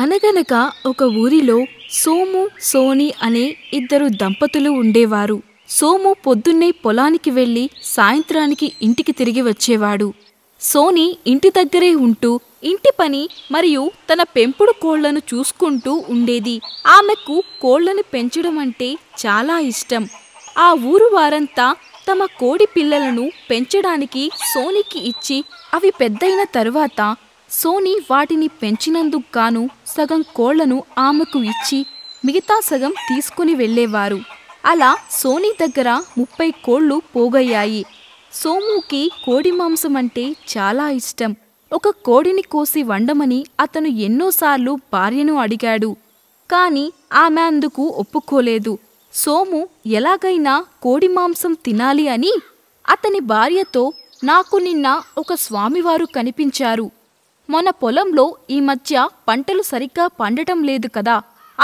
అనగనక ఒక ఊరిలో సోము సోని అనే ఇద్దరు దంపతులు ఉండేవారు సోము పొద్దున్నే పొలానికి వెళ్ళి సాయంత్రానికి ఇంటికి తిరిగి వచ్చేవాడు సోని ఇంటి దగ్గరే ఉంటూ ఇంటి పని మరియు తన పెంపుడు కోళ్లను చూసుకుంటూ ఉండేది ఆమెకు కోళ్లను పెంచడం అంటే చాలా ఇష్టం ఆ ఊరు వారంతా తమ కోడి పిల్లలను పెంచడానికి సోనికి ఇచ్చి అవి పెద్దయిన తరువాత సోని వాటిని పెంచినందుకు గాను సగం కోళ్లను ఆమెకు ఇచ్చి మిగతా సగం తీసుకుని వెళ్లేవారు అలా సోని దగ్గర ముప్పై కోళ్లు పోగయ్యాయి సోముకి కోడి మాంసం అంటే చాలా ఇష్టం ఒక కోడిని కోసి వండమని అతను ఎన్నోసార్లు భార్యను అడిగాడు కాని ఆమె అందుకు ఒప్పుకోలేదు సోము ఎలాగైనా కోడి మాంసం తినాలి అని అతని భార్యతో నాకు నిన్న ఒక స్వామివారు కనిపించారు మన పొలంలో ఈ మధ్య పంటలు సరిగ్గా పండటం లేదు కదా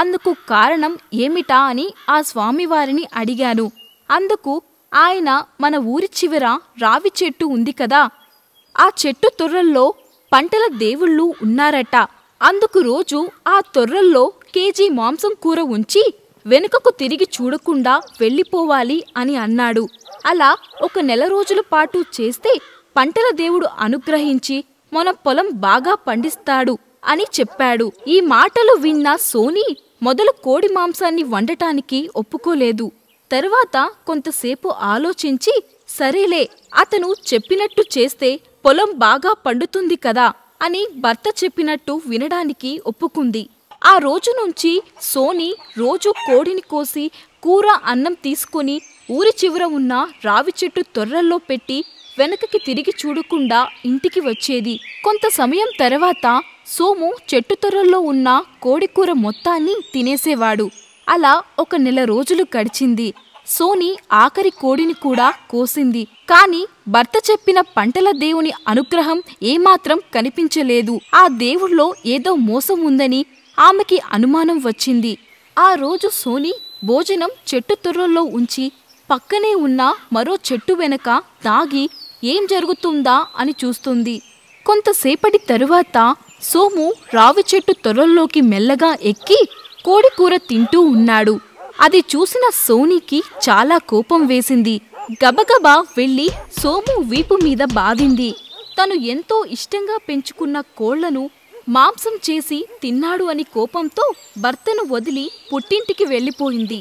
అందుకు కారణం ఏమిటా అని ఆ స్వామివారిని అడిగాను అందుకు ఆయన మన ఊరి చివర రావి చెట్టు ఉంది కదా ఆ చెట్టు తొర్రల్లో పంటల దేవుళ్ళు ఉన్నారట అందుకు రోజు ఆ తొర్రల్లో కేజీ మాంసం కూర ఉంచి వెనుకకు తిరిగి చూడకుండా వెళ్ళిపోవాలి అని అన్నాడు అలా ఒక నెల రోజుల పాటు చేస్తే పంటల దేవుడు అనుగ్రహించి మన పొలం బాగా పండిస్తాడు అని చెప్పాడు ఈ మాటలు విన్న సోని మొదలు కోడి మాంసాన్ని వండటానికి ఒప్పుకోలేదు తరువాత కొంతసేపు ఆలోచించి సరేలే అతను చెప్పినట్టు చేస్తే పొలం బాగా పండుతుంది కదా అని భర్త చెప్పినట్టు వినడానికి ఒప్పుకుంది ఆ రోజు నుంచి సోని రోజు కోడిని కోసి కూర అన్నం తీసుకుని ఊరి చివర ఉన్న రావి చెట్టు తొర్రల్లో పెట్టి వెనకకి తిరిగి చూడకుండా ఇంటికి వచ్చేది కొంత సమయం తర్వాత సోము చెట్టు తొర్రల్లో ఉన్న కోడికూర మొత్తాన్ని తినేసేవాడు అలా ఒక నెల రోజులు గడిచింది సోని ఆఖరి కోడిని కూడా కోసింది కాని భర్త చెప్పిన పంటల దేవుని అనుగ్రహం ఏమాత్రం కనిపించలేదు ఆ దేవుళ్ళో ఏదో మోసం ఉందని ఆమెకి అనుమానం వచ్చింది ఆ రోజు సోని భోజనం చెట్టు తొర్రల్లో ఉంచి పక్కనే ఉన్న మరో చెట్టు వెనక తాగి ఏం జరుగుతుందా అని చూస్తుంది కొంతసేపటి తరువాత సోము రావి చెట్టు తొరల్లోకి మెల్లగా ఎక్కి కోడి కూర తింటూ ఉన్నాడు అది చూసిన సోనికి చాలా కోపం వేసింది గబగబా వెళ్ళి సోము వీపు మీద బాధింది తను ఎంతో ఇష్టంగా పెంచుకున్న కోళ్లను మాంసం చేసి తిన్నాడు అని కోపంతో భర్తను వదిలి పుట్టింటికి వెళ్ళిపోయింది